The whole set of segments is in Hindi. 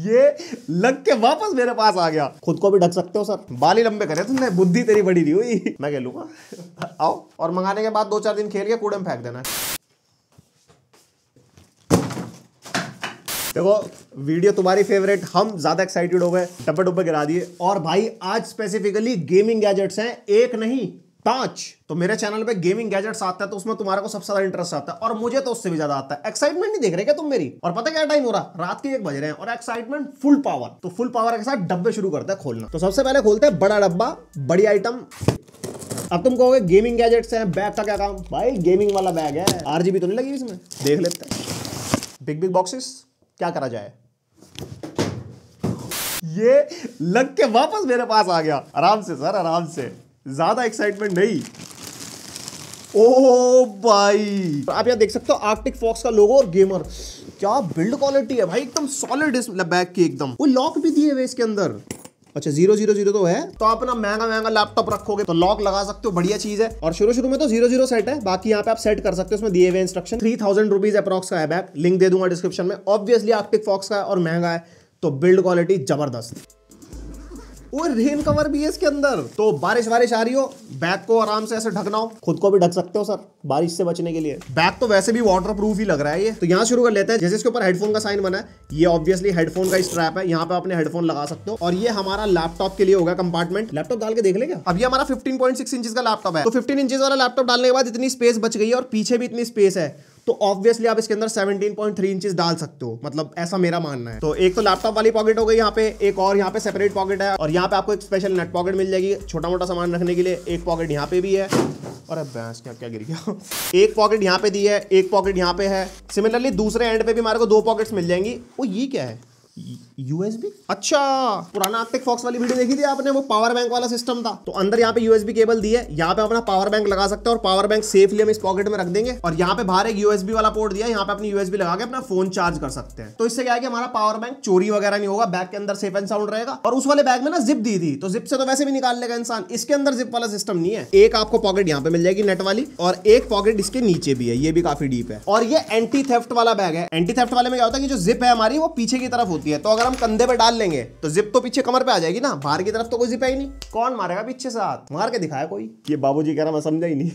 ये लग के वापस मेरे पास आ गया खुद को भी ढक सकते हो सर बाली लंबे करे तुमने बुद्धि तेरी बड़ी दी हुई मैं कह लूंगा आओ और मंगाने के बाद दो चार दिन खेल के कूड़े में फेंक देना देखो वीडियो तुम्हारी फेवरेट हम ज्यादा एक्साइटेड हो गए डब्बे डुब्बे गिरा दिए और भाई आज स्पेसिफिकली गेमिंग गैजेट्स हैं एक नहीं पांच तो मेरे चैनल पे गेमिंग गैजेट्स आता है तो उसमें तुम्हारे को सबसे ज्यादा इंटरेस्ट आता है और मुझे तो उससे भी ज्यादा आता है एक्साइटमेंट नहीं देख रहे क्या तुम मेरी और पता क्या टाइम हो रहा रात के एक बज रहे हैं और एक्साइटमेंट फुल पावर तो फुल पावर के साथ डब्बे शुरू करते हैं खोलना तो सबसे पहले खोलते हैं बड़ा डब्बा बड़ी आइटम अब तुम कहोगे गेमिंग गैजेट्स हैं बैग का क्या काम भाई गेमिंग वाला बैग है आरजीबी तो नहीं लगी इसमें देख लेते हैं बिग बिग बॉक्सेस क्या करा जाए ये लग के वापस मेरे पास आ गया आराम से सर आराम से ज़्यादा एक्साइटमेंट नहीं ओ oh भाई आप यहाँ देख सकते हो आर्टिक फॉक्स का लोगो और गेमर क्या बिल्ड क्वालिटी है भाई एकदम सॉलिड बैग की एकदम वो लॉक भी दिए हुए इसके अंदर अच्छा जीरो जीरो जीरो तो है तो आप अपना महंगा महंगा लैपटॉप रखोगे तो लॉक लगा सकते हो बढ़िया चीज है और शुरू शुरू में तो जीरो जीरो सेट है बाकी यहाँ पे आप सेट कर सकते हो उसमें दिए हुए instruction three thousand rupees approx का है बैग लिंक दे दूंगा डिस्क्रिप्शन में ऑब्वियसली आर्टिक फॉक्स का है और महंगा है तो बिल्ड क्वालिटी जबरदस्त और रेन कवर भी है इसके अंदर तो बारिश वारिश आ रही हो बैग को आराम से ऐसे ढकना हो खुद को भी ढक सकते हो सर बारिश से बचने के लिए बैग तो वैसे भी वाटर प्रूफ ही लग रहा है ये तो यहाँ शुरू कर लेते हैं जैसे इसके ऊपर हेडफोन का साइन बना है ये ऑब्वियसली हेडफोन का स्ट्रैप है यहाँ पे अपने हेडफोन लगा सकते हो और ये हमारा लैपटॉप के लिए होगा कंपार्टमेंट लैपटॉप डाल के देख लेगा अब ये हमारा फिफ्टीन पॉइंट सिक्स इंच का लैपटॉप है तो फिफ्टीन इंचज वाला लैपटॉप डालने के बाद इतनी स्पेस बच गई है और पीछे भी इतनी स्पेस है तो ऑब्वियसली आप इसके अंदर 17.3 इंचेस डाल सकते हो मतलब ऐसा मेरा मानना है तो एक तो लैपटॉप वाली पॉकेट हो गई यहाँ पे एक और यहाँ पे सेपरेट पॉकेट है और यहाँ पे आपको एक स्पेशल नेट पॉकेट मिल जाएगी छोटा मोटा सामान रखने के लिए एक पॉकेट यहाँ पे भी है और भैंस क्या क्या गिर गया एक पॉकेट यहाँ पे दी है एक पॉकेट यहाँ पे है सिमिलरली दूसरे एंड पे भी हमारे को दो पॉकेट्स मिल जाएंगी वो ये क्या है यूएसबी अच्छा पुराना आर्टिक फॉक्स वाली वीडियो देखी थी आपने वो पावर बैंक वाला सिस्टम था तो अंदर यहाँ पे यूएसबी केबल दी है यहाँ पे अपना पावर बैंक लगा सकते हैं और पावर बैंक सेफली हम इस पॉकेट में रख देंगे और यहाँ पे बाहर एक यूएसबी वाला पोर्ट दिया यहाँ पे अपनी यूएसबी लगा के अपना फोन चार्ज कर सकते हैं तो इससे क्या है कि हमारा पावर बैंक चोरी वगैरह नहीं होगा बैग के अंदर सेफ एंड साउंड रहेगा और उस वाले बैग में ना जिप दी थी तो जिप से तो वैसे भी निकाल लेगा इंसान इसके अंदर जिप वाला सिस्टम नहीं है एक आपको पॉकेट यहाँ पे मिल जाएगी नेट वाली और एक पॉकेट इसके नीचे भी है ये भी काफी डीप है और ये एंटी थेफ्ट वाला बैग है एंटी थेफ्ट वाले में क्या होता है कि जो जिप है हमारी वो पीछे की तरफ होती होती है तो अगर हम कंधे पे डाल लेंगे तो जिप तो पीछे कमर पे आ जाएगी ना बाहर की तरफ तो कोई जिप है ही नहीं कौन मारेगा पीछे से हाथ मार के दिखाया कोई ये बाबू कह रहा मैं समझा ही नहीं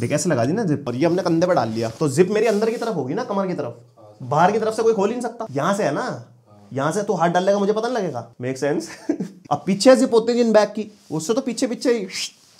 देख ऐसे लगा दी ना जिप पर ये हमने कंधे पे डाल लिया तो जिप मेरी अंदर की तरफ होगी ना कमर की तरफ बाहर की तरफ से कोई खोल ही नहीं सकता यहाँ से है ना यहाँ से तो हाथ डालने का मुझे पता नहीं लगेगा मेक सेंस अब पीछे जिप होती है जिन बैग की उससे तो पीछे पीछे ही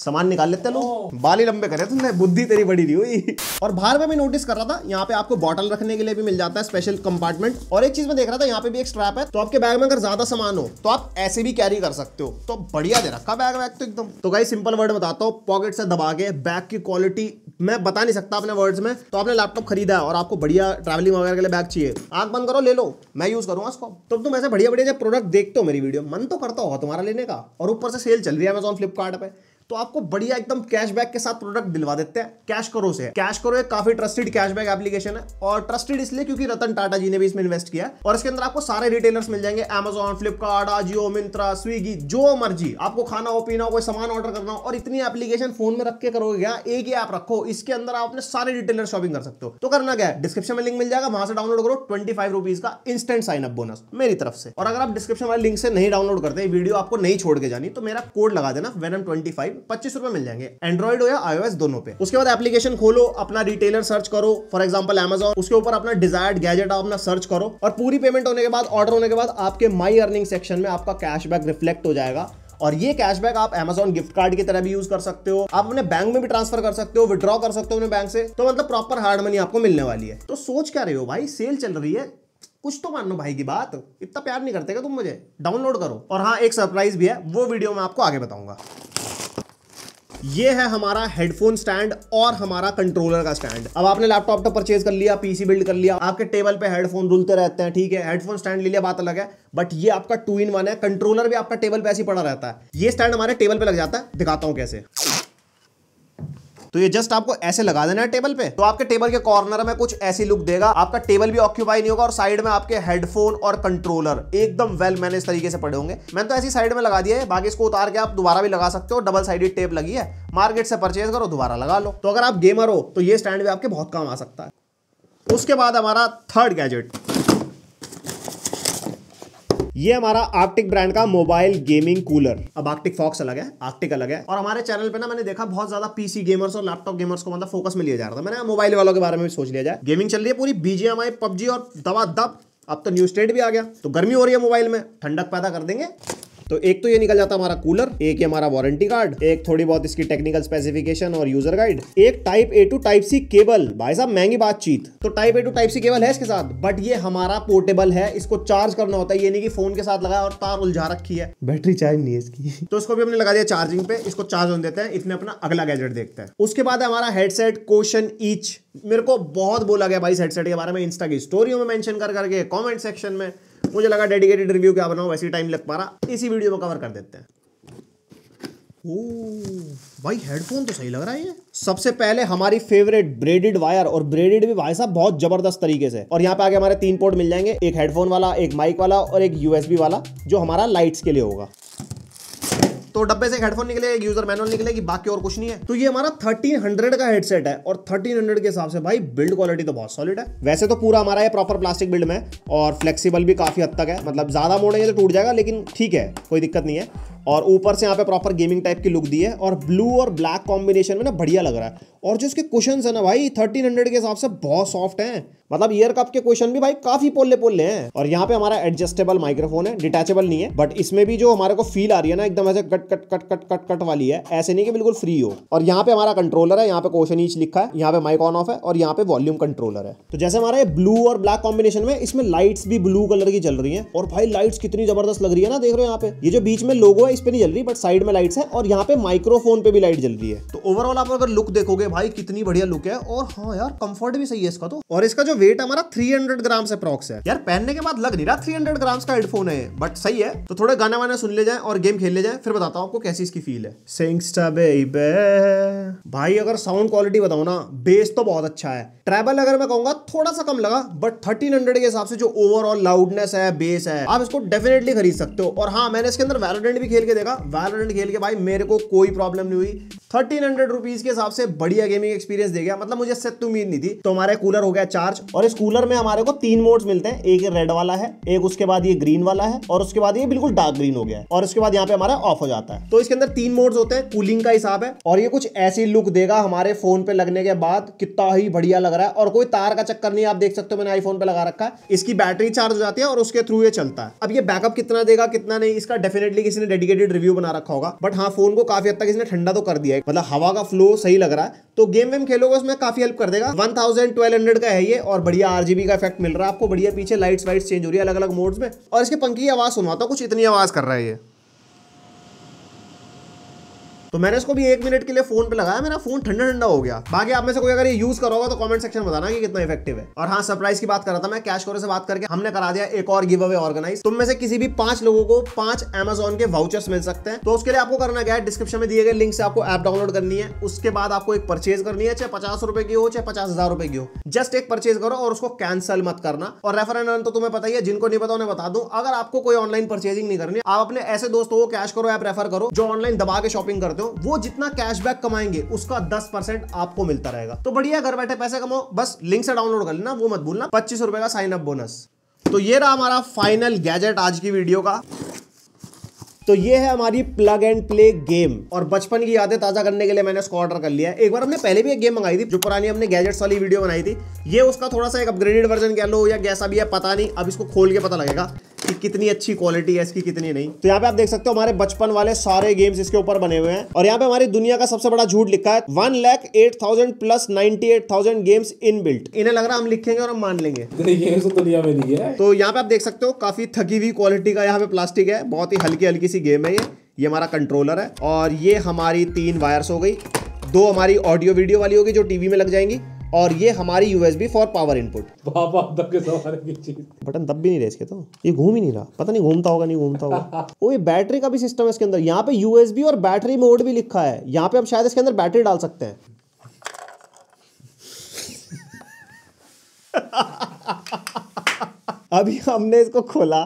सामान निकाल लेते लोग बाली लंबे करे तुमने बुद्धि तेरी बड़ी दी हुई और बाहर में मैं नोटिस कर रहा था यहाँ पे आपको बॉटल रखने के लिए भी मिल जाता है स्पेशल कंपार्टमेंट और एक चीज में देख रहा था यहाँ पे भी एक स्ट्रैप है तो आपके बैग में अगर ज्यादा सामान हो तो आप ऐसे भी कैरी कर सकते हो तो बढ़िया दे रखा बैग वैग तो एकदम तो गाई सिंपल वर्ड बताता हूँ पॉकेट से दबा के बैग की क्वालिटी मैं बता नहीं सकता अपने वर्ड्स में तो आपने लैपटॉप खरीदा है और आपको बढ़िया ट्रैवलिंग वगैरह के लिए बैग चाहिए आग बंद करो ले लो मैं यूज करूंगा इसको तो तुम ऐसे बढ़िया बढ़िया जब प्रोडक्ट देखते हो मेरी वीडियो मन तो करता होगा तुम्हारा लेने का और ऊपर से सेल चल रही है अमेजोन फ्लिपकार्ट तो आपको बढ़िया एकदम कैशबैक के साथ प्रोडक्ट दिलवा देते हैं कैश करो से कैश करो एक काफी ट्रस्टेड कैशबैक एप्लीकेशन है और ट्रस्टेड इसलिए क्योंकि रतन टाटा जी ने भी इसमें इन्वेस्ट किया और इसके अंदर आपको सारे रिटेलर्स मिल जाएंगे Amazon Flipkart Ajio Myntra Swiggy जो मर्जी आपको खाना हो पीना हो कोई सामान ऑर्डर करना हो और इतनी एप्लीकेशन फोन में रख के करोगे क्या एक ही ऐप रखो इसके अंदर आप अपने सारे रिटेलर शॉपिंग कर सकते हो तो करना क्या है डिस्क्रिप्शन में लिंक मिल जाएगा वहां से डाउनलोड करो ट्वेंटी फाइव रुपीज का इंस्टेंट साइन अप बोनस मेरी तरफ से और अगर आप डिस्क्रिप्शन वाले लिंक से नहीं डाउनलोड करते वीडियो आपको नहीं छोड़ के जानी तो मेरा कोड लगा देना वेनम ट्वेंटी फाइव पच्चीस रुपए मिल जाएंगे एंड्रॉइड हो या आईओएस दोनों पे उसके बाद एप्लीकेशन खोलो अपना रिटेलर सर्च करो फॉर एग्जाम्पल एमेजॉन उसके ऊपर अपना डिजायर्ड गैजेट अपना सर्च करो और पूरी पेमेंट होने के बाद ऑर्डर होने के बाद आपके माई अर्निंग सेक्शन में आपका कैशबैक रिफ्लेक्ट हो जाएगा और ये कैशबैक आप Amazon गिफ्ट कार्ड की तरह भी यूज कर सकते हो आप अपने बैंक में भी ट्रांसफर कर सकते हो विद्रॉ कर सकते हो अपने बैंक से तो मतलब प्रॉपर हार्ड मनी आपको मिलने वाली है तो सोच क्या रहे हो भाई सेल चल रही है कुछ तो मान लो भाई की बात इतना प्यार नहीं करते क्या तुम मुझे डाउनलोड करो और हाँ एक सरप्राइज भी है वो वीडियो मैं आपको आगे बताऊंगा ये है हमारा हेडफोन स्टैंड और हमारा कंट्रोलर का स्टैंड अब आपने लैपटॉप तो परचेज कर लिया पीसी बिल्ड कर लिया आपके टेबल पे हेडफोन रुलते रहते हैं ठीक है हेडफोन स्टैंड ले लिया बात अलग है बट ये आपका टू इन वन है कंट्रोलर भी आपका टेबल पे ऐसे ही पड़ा रहता है ये स्टैंड हमारे टेबल पे लग जाता है दिखाता हूँ कैसे तो ये जस्ट आपको ऐसे लगा देना है टेबल पे तो आपके टेबल के कॉर्नर में कुछ ऐसी लुक देगा आपका टेबल भी ऑक्यूपाई नहीं होगा और साइड में आपके हेडफोन और कंट्रोलर एकदम वेल मैनेज तरीके से पड़े होंगे मैंने तो ऐसी साइड में लगा दिया है बाकी इसको उतार के आप दोबारा भी लगा सकते हो डबल साइडेड टेप लगी है मार्केट से परचेज करो दोबारा लगा लो तो अगर आप गेमर हो तो ये स्टैंड भी आपके बहुत काम आ सकता है उसके बाद हमारा थर्ड गैजेट ये हमारा आर्टिक ब्रांड का मोबाइल गेमिंग कूलर अब आर्टिक फॉक्स अलग है आर्टिक अलग है और हमारे चैनल पे ना मैंने देखा बहुत ज्यादा पीसी गेमर्स और लैपटॉप गेमर्स को मतलब फोकस में लिया जा रहा था मैंने मोबाइल वालों के बारे में भी सोच लिया जाए गेमिंग चल रही है पूरी बीजेएमआई पबजी और दवा दब अब तो न्यू स्टेट भी आ गया तो गर्मी हो रही है मोबाइल में ठंडक पैदा कर देंगे तो एक तो ये निकल जाता हमारा कूलर एक ये हमारा वारंटी कार्ड एक थोड़ी बहुत इसकी टेक्निकल स्पेसिफिकेशन और यूजर गाइड एक type A to type C cable भाई साहब महंगी बातचीत तो type A to type C cable है इसके साथ बट ये हमारा पोर्टेबल है इसको चार्ज करना होता है ये नहीं कि फोन के साथ लगाया और तार उलझा रखी है बैटरी चार्ज नहीं है इसकी तो इसको भी हमने लगा दिया चार्जिंग पे इसको चार्ज होने देते हैं इसमें अपना अगला गैजेट देखते हैं उसके बाद हमारा हेडसेट क्वेश्चन ईच मेरे को बहुत बोला गया भाई हेडसेट के बारे में इंस्टा की स्टोरियों में मेंशन कर करके कमेंट सेक्शन में मुझे लगा डेडिकेटेड रिव्यू क्या बनाओ वैसे टाइम लग पा रहा इसी वीडियो में कवर कर देते हैं ओ भाई हेडफोन तो सही लग रहा है ये सबसे पहले हमारी फेवरेट ब्रेडेड वायर और ब्रेडेड भी भाई साहब बहुत जबरदस्त तरीके से और यहाँ पे आगे हमारे तीन पोर्ट मिल जाएंगे एक हेडफोन वाला एक माइक वाला और एक यूएसबी वाला जो हमारा लाइट्स के लिए होगा तो डब्बे से हेडफोन निकलेगा यूजर मैनुअल निकलेगी बाकी और कुछ नहीं है तो ये हमारा थर्टीन हंड्रेड का हेडसेट है और थर्टीन हंड्रेड के हिसाब से भाई बिल्ड क्वालिटी तो बहुत सॉलिड है वैसे तो पूरा हमारा ये प्रॉपर प्लास्टिक बिल्ड में और फ्लेक्सीबल भी काफी हद तक है मतलब ज्यादा मोड़ेंगे तो टूट जाएगा लेकिन ठीक है कोई दिक्कत नहीं है और ऊपर से यहाँ पे प्रॉपर गेमिंग टाइप की लुक दी है और ब्लू और ब्लैक कॉम्बिनेशन में ना बढ़िया लग रहा है और जो इसके क्वेश्चन है ना भाई थर्टीन हंड्रेड के हिसाब से बहुत सॉफ्ट हैं मतलब ईयर कप के क्वेश्चन भी भाई काफी पोले पोले हैं और यहाँ पे हमारा एडजस्टेबल माइक्रोफोन है डिटेचेबल नहीं है बट इसमें भी जो हमारे को फील आ रही है ना एकदम ऐसे cut cut cut cut cut cut वाली है ऐसे नहीं कि बिल्कुल फ्री हो और यहाँ पे हमारा कंट्रोलर है यहाँ पे क्वेश्चन ईच लिखा है यहाँ पे माइक ऑन ऑफ है और यहाँ पे वॉल्यूम कंट्रोलर है तो जैसे हमारा ब्लू और ब्लैक कॉम्बिनेशन में इसमें लाइट्स भी ब्लू कलर की चल रही है और भाई लाइट्स कितनी जबरदस्त लग रही है ना देख रहे हो यहाँ पे ये जो बीच में लोगो है इस पर नहीं जल रही बट साइड में लाइट्स है और यहाँ पे माइक्रोफोन पे भी लाइट जल रही है तो ओवरऑल आप अगर लुक देखोगे भाई कितनी बढ़िया लुक है और हाँ यार कंफर्ट भी सही है इसका तो और इसका जो वेट हमारा 300 ग्राम से प्रॉक्स है यार पहनने के बाद लग नहीं रहा 300 ग्राम का हेडफोन है बट सही है तो थोड़ा गाना वाना सुन ले जाए और गेम खेल ले जाए फिर बताता हूँ आपको कैसी इसकी फील है भाई अगर साउंड क्वालिटी बताओ ना बेस तो बहुत अच्छा है ट्रैवल अगर मैं कहूंगा थोड़ा सा कम लगा बट थर्टीन हंड्रेड के हिसाब से जो ओवरऑल लाउडनेस है बेस है आप इसको डेफिनेटली खरीद सकते हो और हाँ मैंने इसके अंदर वैलोडेंट भी खेल के देखा वैलोडेंट खेल के भाई मेरे को कोई प्रॉब्लम नहीं हुई थर्टीन हंड्रेड रुपीज के हिसाब से बढ़िया गेमिंग एक्सपीरियंस दे गया मतलब मुझे सत्य उम्मीद नहीं थी तो हमारे कूलर हो गया चार्ज और इस कूलर में हमारे को तीन मोड्स मिलते हैं एक रेड वाला है एक उसके बाद ये ग्रीन वाला है और उसके बाद ये बिल्कुल डार्क ग्रीन हो गया है और उसके बाद यहाँ पे हमारा ऑफ हो जाता है तो इसके अंदर तीन मोड्स होते हैं कूलिंग का हिसाब है और ये कुछ ऐसी लुक देगा हमारे फोन पे लगने के बाद कितना ही बढ़िया लग रहा है और कोई तार का चक्कर नहीं आप देख सकते हो मैंने आईफोन पे लगा रखा है इसकी बैटरी चार्ज हो जाती है और उसके थ्रू ये चलता है अब ये बैकअप कितना देगा कितना नहीं इसका डेफिनेटली किसी ने डेडिकेटेड रिव्यू बना रखा होगा बट हाँ फोन को काफी हद तक इसने ठंडा तो कर दिया है मतलब हवा का फ्लो सही लग रहा है तो गेम वेम खेलोगे उसमें काफी हेल्प कर देगा वन का है ये और और बढ़िया आरजीबी का इफेक्ट मिल रहा है आपको बढ़िया पीछे लाइट्स वाइट्स चेंज हो रही है अलग अलग मोड्स में और इसके पंखी की आवाज़ सुनवाता हूँ कुछ इतनी आवाज़ कर रहा है ये तो मैंने इसको भी एक मिनट के लिए फोन पे लगाया मेरा फोन ठंडा ठंडा हो गया बाकी आप में से कोई अगर ये यूज करो तो कमेंट सेक्शन में बताना कि कितना इफेक्टिव है और हाँ सरप्राइज की बात कर रहा था मैं कैश करो से बात करके हमने करा दिया एक और गिव अवे ऑर्गेनाइज तुम में से किसी भी पांच लोगों को पांच एमेजोन के वाउचर्स मिल सकते हैं तो उसके लिए आपको करना क्या है डिस्क्रिप्शन में दिए गए लिंक से आपको ऐप डाउनलोड करनी है उसके बाद आपको एक परचेज करनी है चाहे पचास रुपए की हो चाहे पचास हजार रुपए की हो जस्ट एक परचेज करो और उसको कैंसिल मत करना और रेफर एंड तो तुम्हें पता ही है जिनको नहीं पता उन्हें बता दू अगर आपको कोई ऑनलाइन परचेजिंग नहीं करनी आप अपने ऐसे दोस्तों को कैश करो ऐप रेफर करो जो ऑनलाइन दबा के शॉपिंग करते हो हो तो वो जितना कैशबैक कमाएंगे उसका दस परसेंट आपको मिलता रहेगा तो बढ़िया घर बैठे पैसे कमाओ बस लिंक से डाउनलोड कर लेना वो मत भूलना पच्चीस रुपए का साइन अप बोनस तो ये रहा हमारा फाइनल गैजेट आज की वीडियो का तो ये है हमारी प्लग एंड प्ले गेम और बचपन की यादें ताजा करने के लिए मैंने इसको ऑर्डर कर लिया है एक बार हमने पहले भी एक गेम मंगाई थी जो पुरानी हमने गैजेट्स वाली वीडियो बनाई थी ये उसका थोड़ा सा एक अपग्रेडेड वर्जन कह लो या कैसा भी है पता नहीं अब इसको खोल के पता लगेगा कि कितनी अच्छी क्वालिटी है इसकी कितनी नहीं तो यहाँ पे आप देख सकते हो हमारे बचपन वाले सारे गेम्स इसके ऊपर बने हुए हैं और यहाँ पे हमारी दुनिया का सबसे बड़ा झूठ लिखा है one lakh eight thousand plus ninety eight thousand games inbuilt इन्हें लग रहा है हम लिखेंगे और हम मान लेंगे तो तो दुनिया में नहीं है तो यहाँ पे आप देख सकते हो काफी थकी हुई क्वालिटी का यहाँ पे प्लास्टिक है बहुत ही हल्की हल्की सी गेम है ये ये हमारा कंट्रोलर है और ये हमारी तीन वायर्स हो गई दो हमारी ऑडियो वीडियो वाली होगी जो टीवी में लग जाएंगी और ये हमारी USB for power input button दब भी नहीं रहे इसके तो ये घूम ही नहीं रहा पता नहीं घूमता होगा नहीं घूमता होगा वो ये बैटरी का भी सिस्टम है इसके अंदर यहाँ पे यूएसबी और बैटरी मोड भी लिखा है यहाँ पे हम शायद इसके अंदर बैटरी डाल सकते हैं अभी हमने इसको खोला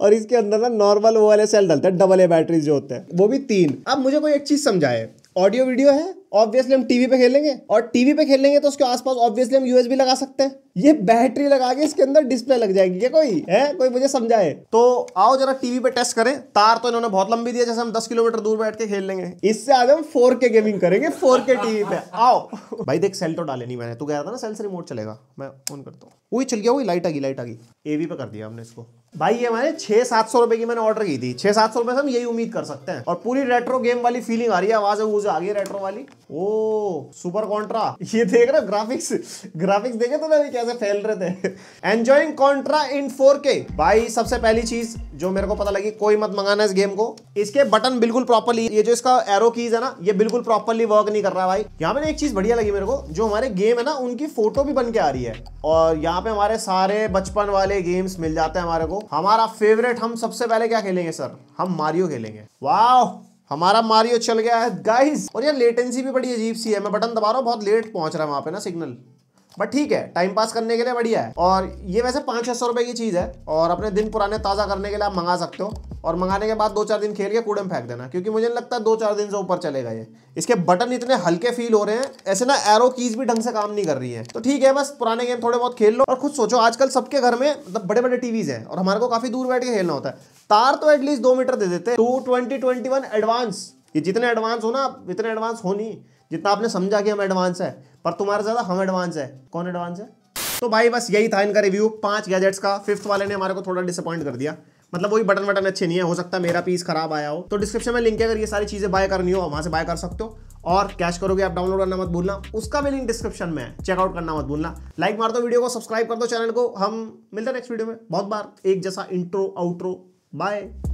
और इसके अंदर ना नॉर्मल वो वाले सेल डलते हैं डबल ए बैटरीज जो होते हैं वो भी तीन अब मुझे कोई एक चीज़ समझाए ऑडियो वीडियो है ऑब्वियसली हम टीवी पे खेलेंगे और टीवी पे खेलेंगे तो उसके आसपास ऑब्वियसली हम यूएसबी लगा सकते हैं ये बैटरी लगा के इसके अंदर डिस्प्ले लग जाएगी क्या कोई है कोई मुझे समझाए तो आओ जरा टीवी पे टेस्ट करें तार तो इन्होंने बहुत लंबी दिया जैसे हम 10 किलोमीटर दूर बैठ के खेल लेंगे इससे आज हम फोर के गेमिंग करेंगे फोर के टीवी पे आओ भाई देख सेल तो डाले नहीं मैंने तू कह रहा था ना सेल से रिमोट चलेगा मैं ऑन करता हूँ वही चल गया वही लाइट आ गई लाइट आ गई एवी पे कर दिया हमने इसको भाई ये हमारे छह सात सौ रुपए की मैंने ऑर्डर की थी छह सात सौ रुपए से हम यही उम्मीद कर सकते हैं और पूरी रेट्रो गेम वाली फीलिंग आ रही है आवाज है वूज आ गई रेट्रो वाली ओ सुपर कॉन्ट्रा ये देख रहे ग्राफिक्स ग्राफिक्स देखे तो ना कैसे फैल रहे थे एंजॉइंग कॉन्ट्रा इन फोर भाई सबसे पहली चीज जो मेरे को पता लगी कोई मत मंगाना इस गेम को इसके बटन बिल्कुल प्रॉपरली ये जो इसका एरो कीज है ना ये बिल्कुल प्रॉपरली वर्क नहीं कर रहा भाई यहाँ पे एक चीज बढ़िया लगी मेरे को जो हमारे गेम है ना उनकी फोटो भी बन के आ रही है और यहाँ पे हमारे सारे बचपन वाले गेम्स मिल जाते हैं हमारे को हमारा फेवरेट हम सबसे पहले क्या खेलेंगे सर हम मारियो खेलेंगे वाह हमारा मारियो चल गया है गाइस और यार लेटेंसी भी बड़ी अजीब सी है मैं बटन दबा रहा हूँ बहुत लेट पहुंच रहा है वहां पे ना सिग्नल बट ठीक है टाइम पास करने के लिए बढ़िया है और ये वैसे पाँच छः सौ रुपये की चीज़ है और अपने दिन पुराने ताज़ा करने के लिए आप मंगा सकते हो और मंगाने के बाद दो चार दिन खेल के कूड़े में फेंक देना क्योंकि मुझे लगता है दो चार दिन से ऊपर चलेगा ये इसके बटन इतने हल्के फील हो रहे हैं ऐसे ना एरो कीज भी ढंग से काम नहीं कर रही है तो ठीक है बस पुराने गेम थोड़े बहुत खेल लो और खुद सोचो आजकल सबके घर में मतलब बड़े बड़े टीवीज हैं और हमारे को काफ़ी दूर बैठ के खेलना होता है तार तो एटलीस्ट दो मीटर दे देते to twenty twenty one advance कि जितने एडवांस हो ना आप इतने एडवांस हो नहीं जितना आपने समझा कि हम एडवांस है पर तुम्हारे ज़्यादा हम एडवांस है कौन एडवांस है तो भाई बस यही था इनका रिव्यू पांच गैजेट्स का फिफ्थ वाले ने हमारे को थोड़ा डिसअपॉइंट कर दिया मतलब वही बटन वटन अच्छे नहीं है हो सकता मेरा पीस खराब आया हो तो डिस्क्रिप्शन में लिंक है अगर ये सारी चीज़ें बाय करनी हो वहां से बाय कर सकते हो और कैश करोगे आप डाउनलोड करना मत भूलना उसका भी लिंक डिस्क्रिप्शन में है चेकआउट करना मत भूलना लाइक मार दो वीडियो को सब्सक्राइब कर दो चैनल को हम मिलते हैं नेक्स्ट वीडियो में बहुत बार एक जैसा इंट्रो आउट्रो बाय